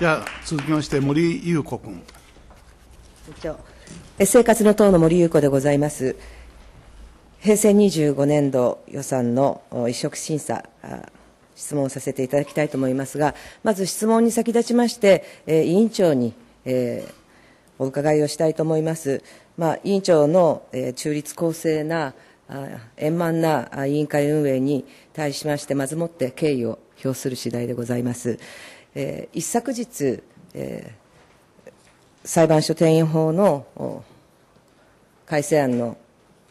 じゃ続きまして、森裕子君。生活の党の森裕子でございます。平成25年度予算の移植審査、質問させていただきたいと思いますが、まず質問に先立ちまして、え委員長に、えお伺いをしたいと思います。まあ、委員長の、え中立公正な円満な委員会運営に対しまして、まずもって敬意を表する次第でございます。えー、一昨日、えー、裁判所転院法の改正案の、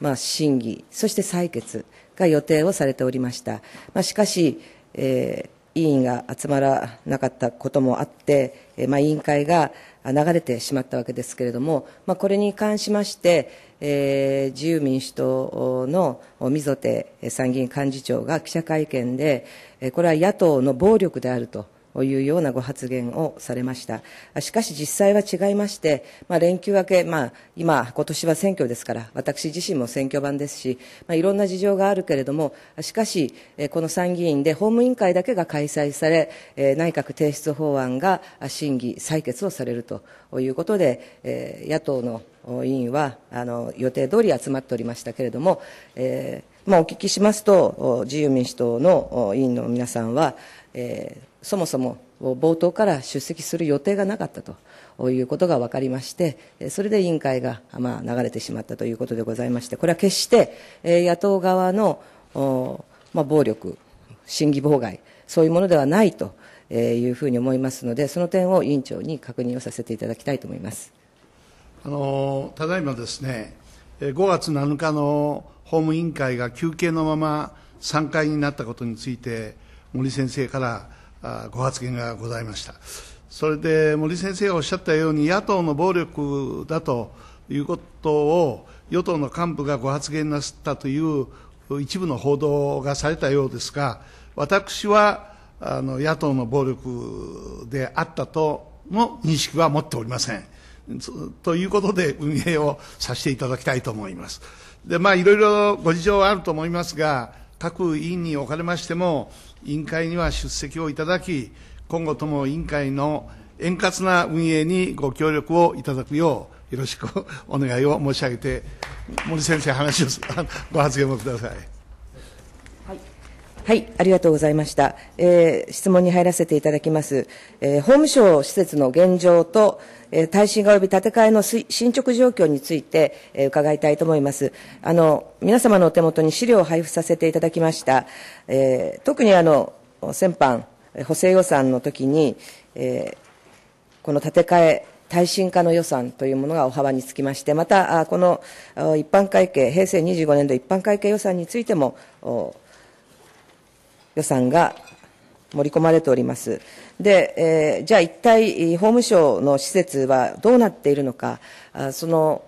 まあ、審議、そして採決が予定をされておりました。まあ、しかし、えー、委員が集まらなかったこともあって、えー、まあ、委員会が流れてしまったわけですけれども、まあ、これに関しまして、えー、自由民主党の溝手参議院幹事長が記者会見で、これは野党の暴力であるというようなご発言をされました。しかし実際は違いまして、まあ、連休明け、まあ、今、今年は選挙ですから、私自身も選挙版ですし、まあ、いろんな事情があるけれども、しかし、この参議院で法務委員会だけが開催され、内閣提出法案が審議、採決をされるということで、野党の委員はあの予定通り集まっておりましたけれども、えーまあ、お聞きしますと、自由民主党の委員の皆さんは、えーそもそも冒頭から出席する予定がなかったということが分かりまして、それで委員会が、まあ、流れてしまったということでございまして、これは決して、野党側の、まあ、暴力、審議妨害、そういうものではないというふうに思いますので、その点を委員長に確認をさせていただきたいと思います。あのただいまですね、5月7日の法務委員会が休憩のまま散回になったことについて、森先生からご発言がございました。それで森先生がおっしゃったように、野党の暴力だということを、与党の幹部がご発言なすったという一部の報道がされたようですが、私はあの野党の暴力であったとの認識は持っておりません。ということで、運営をさせていただきたいと思います。で、まあ、いろいろご事情はあると思いますが、各委員におかれましても、委員会には出席をいただき、今後とも委員会の円滑な運営にご協力をいただくよう、よろしくお願いを申し上げて、森先生、話を、ご発言をください。はい、ありがとうございました。えー、質問に入らせていただきます。えー、法務省施設の現状と、えー、耐震及び建て替えの進捗状況について、えー、伺いたいと思います。あの、皆様のお手元に資料を配布させていただきました。えー、特にあの、先般、補正予算の時に、えー、この建て替え、耐震化の予算というものがお幅につきまして、また、この一般会計、平成25年度一般会計予算についても、予算が盛り込まれております。で、えー、じゃあ一体法務省の施設はどうなっているのか、あその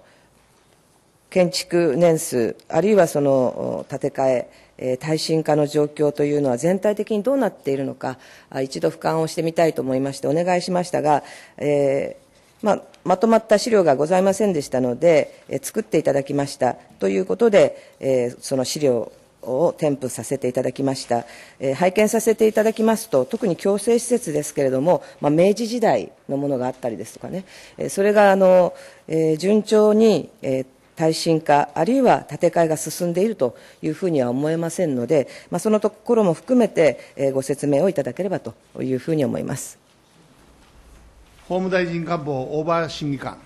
建築年数、あるいはその建て替え、えー、耐震化の状況というのは全体的にどうなっているのか、あ一度俯瞰をしてみたいと思いましてお願いしましたが、えーまあ、まとまった資料がございませんでしたので、え作っていただきましたということで、えー、その資料を添付させていただきました、え拝見させていただきますと特に強制施設ですけれども、まあ、明治時代のものがあったりですとかね、えそれがあの、え順調に、えー耐震化、あるいは建て替えが進んでいるというふうには思えませんので、まあ、そのところも含めて、えご説明をいただければというふうに思います法務大臣官房、大場審議官。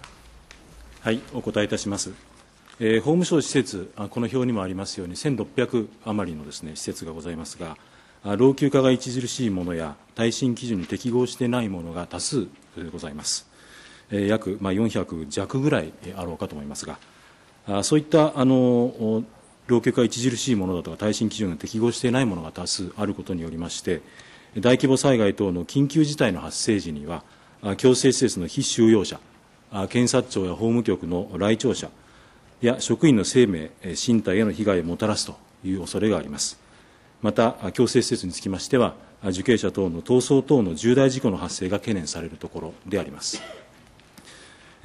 はい、お答えいたします。えー、法務省施設あ、この表にもありますように、1600余りのです、ね、施設がございますが、老朽化が著しいものや、耐震基準に適合していないものが多数ございます、えー、約、まあ、400弱ぐらいあろうかと思いますが、あそういったあの老朽化著しいものだとか、耐震基準が適合していないものが多数あることによりまして、大規模災害等の緊急事態の発生時には、強制施設の非収容者、検察庁や法務局の来庁者、や職員の生命、身体への被害をもたらすという恐れがあります。また、強制施設につきましては、受刑者等の逃走等の重大事故の発生が懸念されるところであります。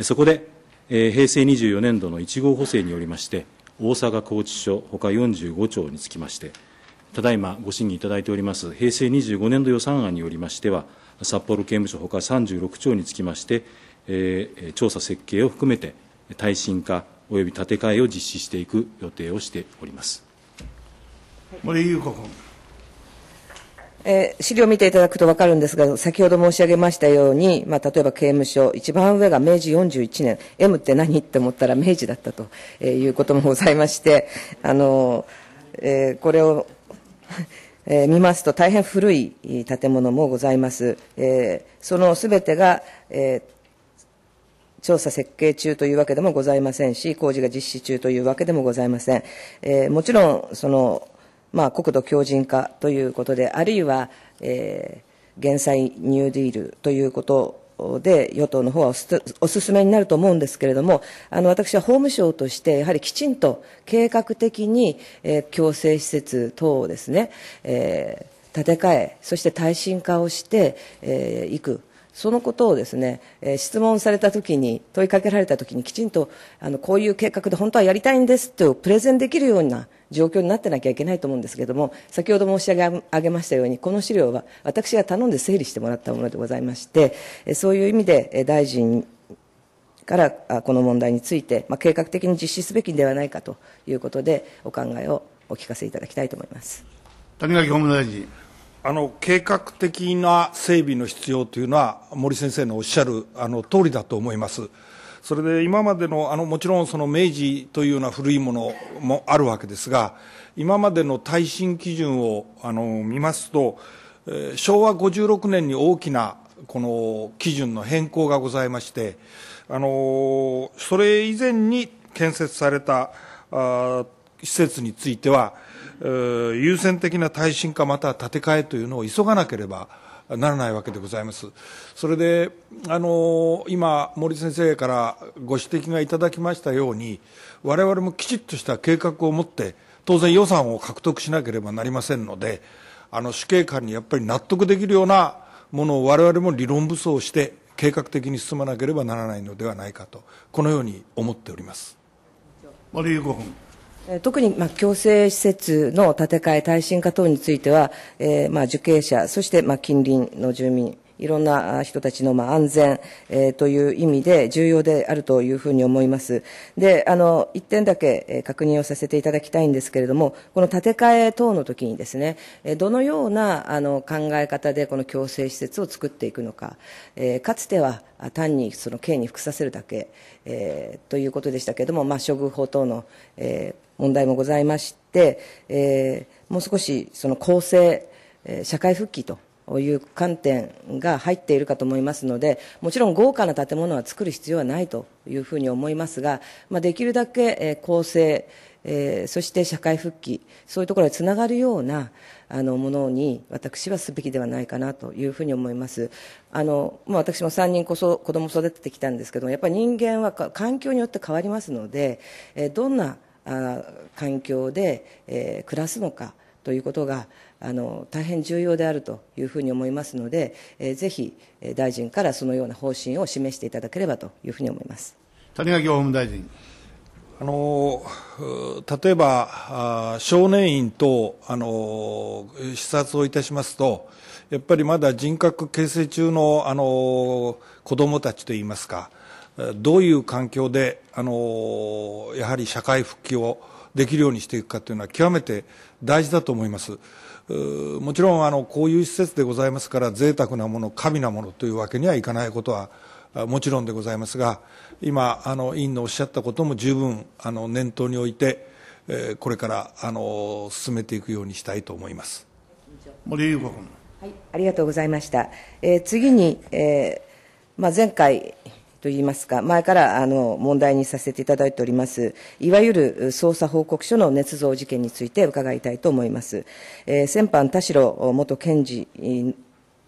そこで、平成24年度の1号補正によりまして、大阪拘置所ほか45庁につきまして、ただいまご審議いただいております平成25年度予算案によりましては、札幌刑務所ほか36庁につきまして、え調査設計を含めて、耐震化、及び建て替えを実施していく予定をしております。森裕子君えー、資料を見ていただくと分かるんですが、先ほど申し上げましたように、まあ、例えば刑務所、一番上が明治41年、M って何って思ったら明治だったと、えー、いうこともございまして、あのえー、これを、えー、見ますと大変古い建物もございます。えー、そのすべてが、えー調査設計中というわけでもございませんし、工事が実施中というわけでもございません。えー、もちろん、その、まあ、国土強靭化ということで、あるいは、えー、減災ニューディールということで、与党の方はお勧めになると思うんですけれども、あの、私は法務省として、やはりきちんと計画的に、えー、強制施設等をですね、えー、建て替え、そして耐震化をしてい、えー、く。そのことをですね、えー、質問されたときに、問いかけられたときにきちんと、あの、こういう計画で本当はやりたいんですとプレゼンできるような状況になってなきゃいけないと思うんですけども、先ほど申し上げましたように、この資料は私が頼んで整理してもらったものでございまして、そういう意味で大臣からこの問題について、まあ、計画的に実施すべきではないかということで、お考えをお聞かせいただきたいと思います。谷垣法務大臣。あの計画的な整備の必要というのは、森先生のおっしゃるあの通りだと思います。それで今までの、あのもちろんその明治というような古いものもあるわけですが、今までの耐震基準をあの見ますと、えー、昭和56年に大きなこの基準の変更がございまして、あのそれ以前に建設されたあ施設については、優先的な耐震化、または建て替えというのを急がなければならないわけでございます。それで、あの今、森先生からご指摘がいただきましたように、我々もきちっとした計画を持って、当然予算を獲得しなければなりませんので、あの主計官にやっぱり納得できるようなものを我々も理論武装して、計画的に進まなければならないのではないかと、このように思っております。森友君特に、まあ、強制施設の建て替え、耐震化等については、えーまあ、受刑者、そして、まあ、近隣の住民、いろんな人たちのまあ安全、えという意味で重要であるというふうに思います。で、あの、一点だけ確認をさせていただきたいんですけれども、この建て替え等の時にですね、どのようなあの考え方でこの共生施設を作っていくのか、えかつては単にその刑に服させるだけ、えー、ということでしたけれども、まあ、処遇法等の、えー、問題もございまして、えー、もう少しその公正、え社会復帰という観点が入っているかと思いますので、もちろん豪華な建物は作る必要はないというふうに思いますが、まあ、できるだけ公正、えー、そして社会復帰、そういうところにつながるようなあのものに私はすべきではないかなというふうに思います。あのまあ、私も3人こそ子供を育ててきたんですけどやっぱり人間は環境によって変わりますので、えー、どんなあ環境で、えー、暮らすのか。ということがあの大変重要であるというふうに思いますので、えー、ぜひ大臣からそのような方針を示していただければというふうに思います谷垣法務大臣。あの例えば、少年院等あの視察をいたしますと、やっぱりまだ人格形成中のあの子どもたちといいますか、どういう環境であのやはり社会復帰をできるようにしていくかというのは極めて大事だと思います。もちろんあのこういう施設でございますから贅沢なもの、過美なものというわけにはいかないことはもちろんでございますが今あの委員のおっしゃったことも十分あの念頭に置いて、えー、これからあの進めていくようにしたいと思います森優子君、はい、ありがとうございました、えー、次に、えーまあ、前回といいますか、前からあの問題にさせていただいております、いわゆる捜査報告書の捏造事件について伺いたいと思います。えー、先般田代元検事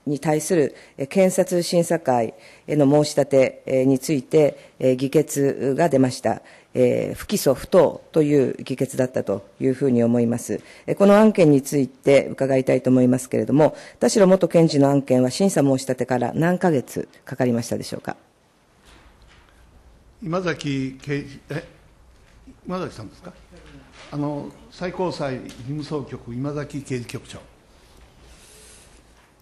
に対する検察審査会への申し立てについて、議決が出ました。え不起訴不当という議決だったというふうに思います。えこの案件について伺いたいと思いますけれども、田代元検事の案件は審査申し立てから何ヶ月かかりましたでしょうか。今崎刑事え今崎さんですかあの最高裁事務総局今崎刑事局長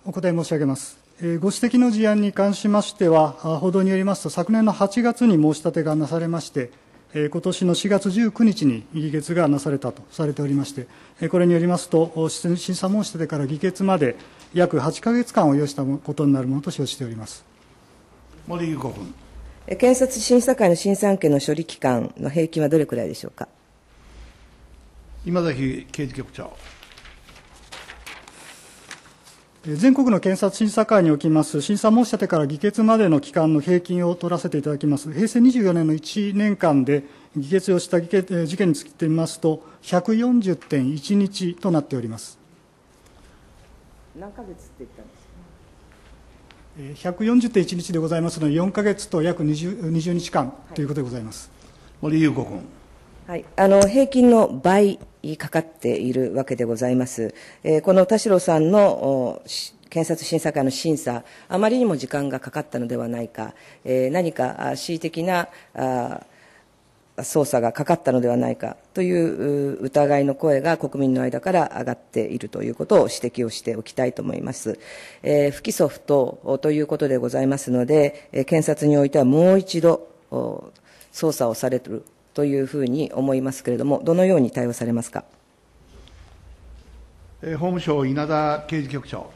お答え申し上げますご指摘の事案に関しましては、報道によりますと、昨年の8月に申し立てがなされまして、今年の4月19日に議決がなされたとされておりまして、これによりますと、審査申し立てから議決まで約8か月間を要したことになるものと承知しております森裕子君。検察審査会の審査案件の処理期間の平均はどれくらいでしょうか。今崎刑事局長。全国の検察審査会におきます審査申し立てから議決までの期間の平均を取らせていただきます平成24年の1年間で議決をした事件につきてみますと140.1日となっております何ヶ月って言ったの140.1日でございますので、4か月と約 20, 20日間ということでございます。森裕子君。はい、あの平均の倍かかっているわけでございます。えー、この田代さんの検察審査会の審査、あまりにも時間がかかったのではないか、えー、何か恣意的なあ捜査がかかったのではないかという疑いの声が国民の間から上がっているということを指摘をしておきたいと思います。えー、不起訴不当ということでございますので、え検察においてはもう一度捜査をされるというふうに思いますけれども、どのように対応されますか。法務省稲田刑事局長。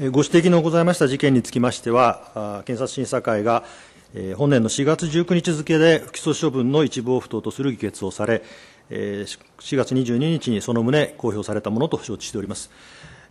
ご指摘のございました事件につきましては、検察審査会がえ本年の4月19日付で不起訴処分の一部を不当とする議決をされ、え4月22日にその旨公表されたものと承知しております。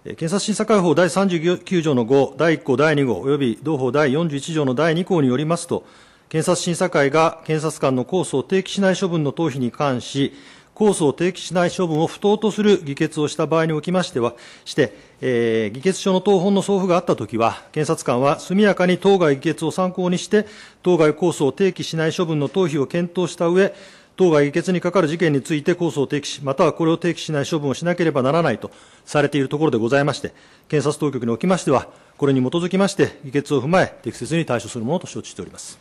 検察審査会法第39条の5、第1項第2号及び同法第41条の第2項によりますと、検察審査会が検察官の控訴を提起しない処分の逃避に関し、控訴を提起しない処分を不当とする議決をした場合におきましては、して、えー、議決書の当本の送付があったときは、検察官は速やかに当該議決を参考にして、当該控訴を提起しない処分の逃避を検討した上、当該議決にかかる事件について控訴を提起し、またはこれを提起しない処分をしなければならないとされているところでございまして、検察当局におきましては、これに基づきまして、議決を踏まえ、適切に対処するものと承知しております。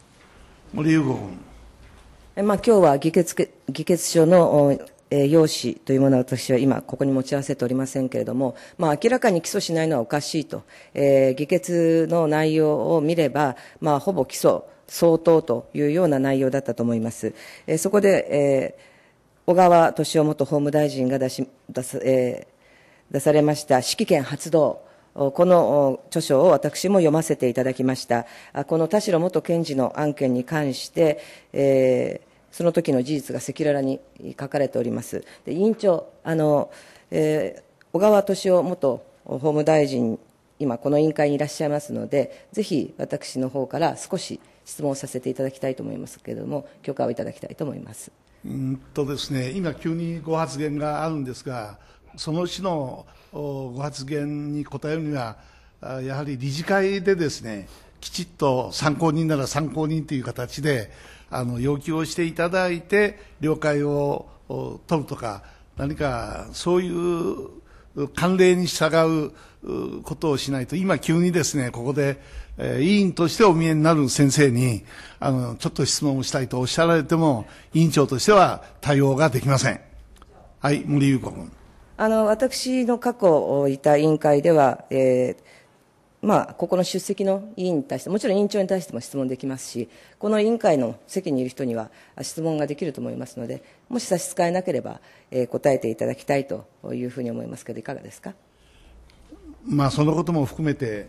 森友君。まあ、今日は議決議決書のえ用紙というものは私は今ここに持ち合わせておりませんけれども、まあ、明らかに起訴しないのはおかしいと、えー、議決の内容を見れば、まあ、ほぼ起訴相当というような内容だったと思います。えー、そこで、えー、小川敏夫元法務大臣が出し出す、え出されました指揮権発動。この著書を私も読ませていただきました。この田代元検事の案件に関して、えー、その時の事実が赤裸々に書かれております。で委員長、あの、えー、小川敏夫元法務大臣、今この委員会にいらっしゃいますので、ぜひ私の方から少し質問させていただきたいと思いますけれども、許可をいただきたいと思います。うんとですね、今急にご発言があるんですが、そのうちのご発言に答えるには、やはり理事会でですね、きちっと参考人なら参考人という形で、あの要求をしていただいて、了解を取るとか、何かそういう慣例に従うことをしないと、今急にですね、ここで、え委員としてお見えになる先生に、あの、ちょっと質問をしたいとおっしゃられても、委員長としては対応ができません。はい、森裕子君。あの、私の過去いた委員会では、えーまあ、ここの出席の委員に対して、もちろん委員長に対しても質問できますし、この委員会の席にいる人には質問ができると思いますので、もし差し支えなければ、えー、答えていただきたいというふうに思いますけど、いかがですか。まあ、そのことも含めて、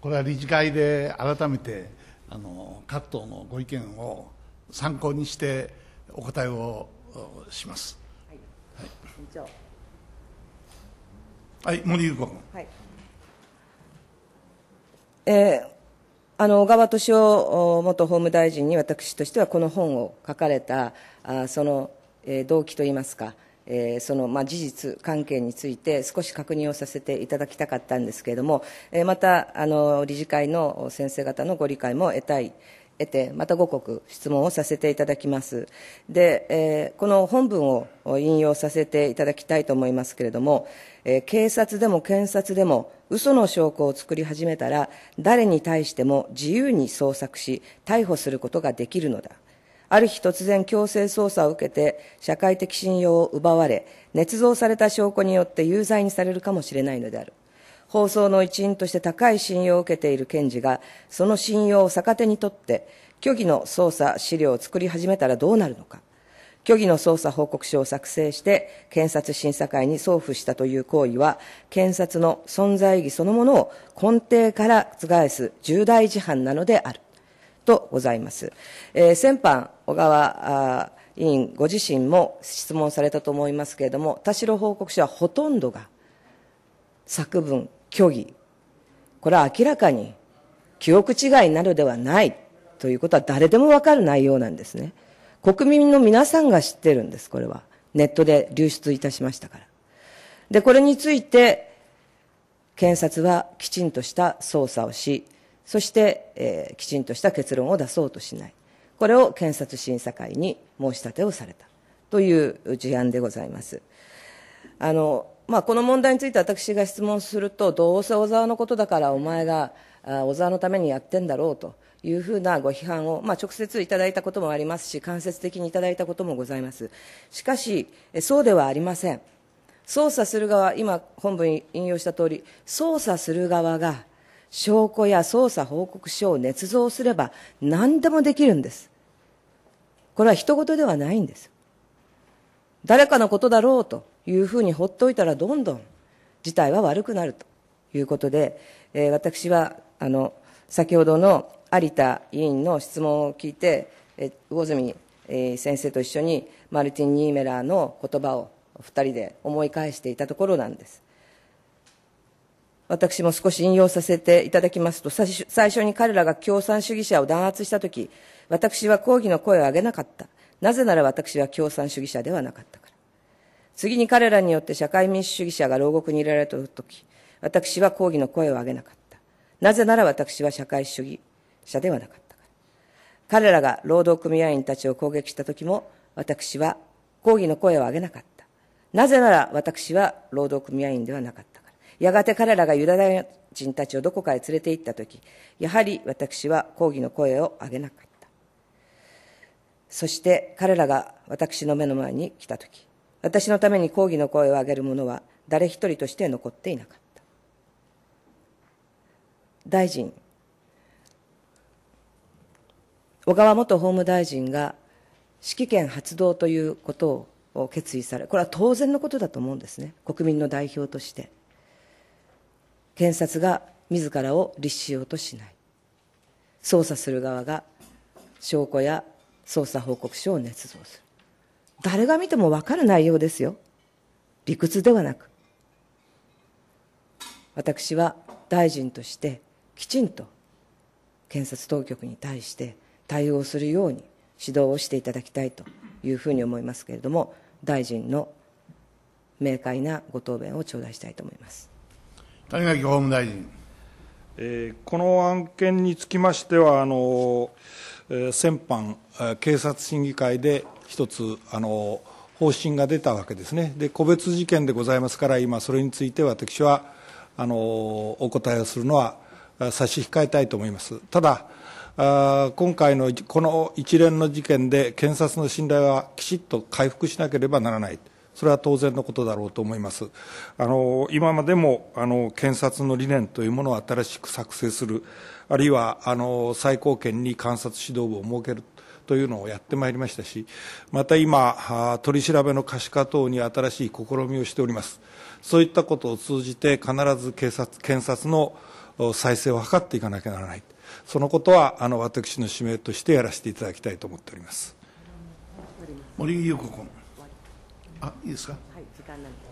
これは理事会で改めて、あの各党のご意見を参考にして、お答えをします。はい、はい、委員長はい、森友子君。はい。えー、あの小川敏夫元法務大臣に私としてはこの本を書かれたあその、えー、動機といいますか、えー、その、まあ、事実関係について少し確認をさせていただきたかったんですけれども、えー、またあの理事会の先生方のご理解も得たい、得て、また5国質問をさせていただきます。で、えー、この本文を引用させていただきたいと思いますけれども、えー、警察でも検察でも嘘の証拠を作り始めたら、誰に対しても自由に捜索し、逮捕することができるのだ。ある日突然強制捜査を受けて社会的信用を奪われ、捏造された証拠によって有罪にされるかもしれないのである。放送の一員として高い信用を受けている検事が、その信用を逆手にとって、虚偽の捜査資料を作り始めたらどうなるのか。虚偽の捜査報告書を作成して検察審査会に送付したという行為は検察の存在意義そのものを根底から覆す重大事犯なのであるとございます、えー、先般小川委員ご自身も質問されたと思いますけれども田代報告書はほとんどが作文虚偽、これは明らかに記憶違いなどではないということは誰でもわかる内容なんですね。国民の皆さんが知ってるんです、これは。ネットで流出いたしましたから。で、これについて、検察はきちんとした捜査をし、そして、えー、きちんとした結論を出そうとしない。これを検察審査会に申し立てをされたという事案でございます。あの、まあ、この問題について私が質問すると、どうせ小沢のことだからお前が小沢のためにやってんだろうというふうなご批判を、まあ、直接いただいたこともありますし、間接的にいただいたこともございます。しかし、そうではありません。捜査する側、今、本文引用した通り、捜査する側が証拠や捜査報告書を捏造すれば何でもできるんです。これは人事ではないんです。誰かのことだろうというふうにほっておいたらどんどん事態は悪くなるということで、えー、私はあの先ほどの有田委員の質問を聞いて、え魚住、え先生と一緒にマルティン・ニーメラーの言葉を2人で思い返していたところなんです。私も少し引用させていただきますと、最初に彼らが共産主義者を弾圧したとき、私は抗議の声を上げなかった。なぜなら私は共産主義者ではなかった。次に彼らによって社会民主主義者が牢獄に入れられた時、私は抗議の声を上げなかった。なぜなら私は社会主義者ではなかったから。彼らが労働組合員たちを攻撃した時も、私は抗議の声を上げなかった。なぜなら私は労働組合員ではなかったから。やがて彼らがユダヤ人たちをどこかへ連れて行った時、やはり私は抗議の声を上げなかった。そして彼らが私の目の前に来た時、私のために抗議の声を上げる者は誰一人として残っていなかった大臣小川元法務大臣が指揮権発動ということを決意されこれは当然のことだと思うんですね国民の代表として検察が自らを律しようとしない捜査する側が証拠や捜査報告書を捏造する誰が見ても分かる内容ですよ理屈ではなく私は大臣としてきちんと検察当局に対して対応するように指導をしていただきたいというふうに思いますけれども大臣の明快なご答弁を頂戴したいと思います谷垣法務大臣、えー、この案件につきましてはあの、えー、先般警察審議会で一つあの方針が出たわけですねで個別事件でございますから今それについて私はあのお答えをするのは差し控えたいと思いますただあ今回のこの一連の事件で検察の信頼はきちっと回復しなければならないそれは当然のことだろうと思いますあの今までもあの検察の理念というものを新しく作成するあるいはあの最高検に監察指導部を設けるというのをやってまいりましたし、また今、取り調べの可視化等に新しい試みをしております。そういったことを通じて、必ず警察検察の再生を図っていかなきゃならない。そのことは、あの、私の使命としてやらせていただきたいと思っております。森裕子君。あ、いいですか。はい、時間なんです。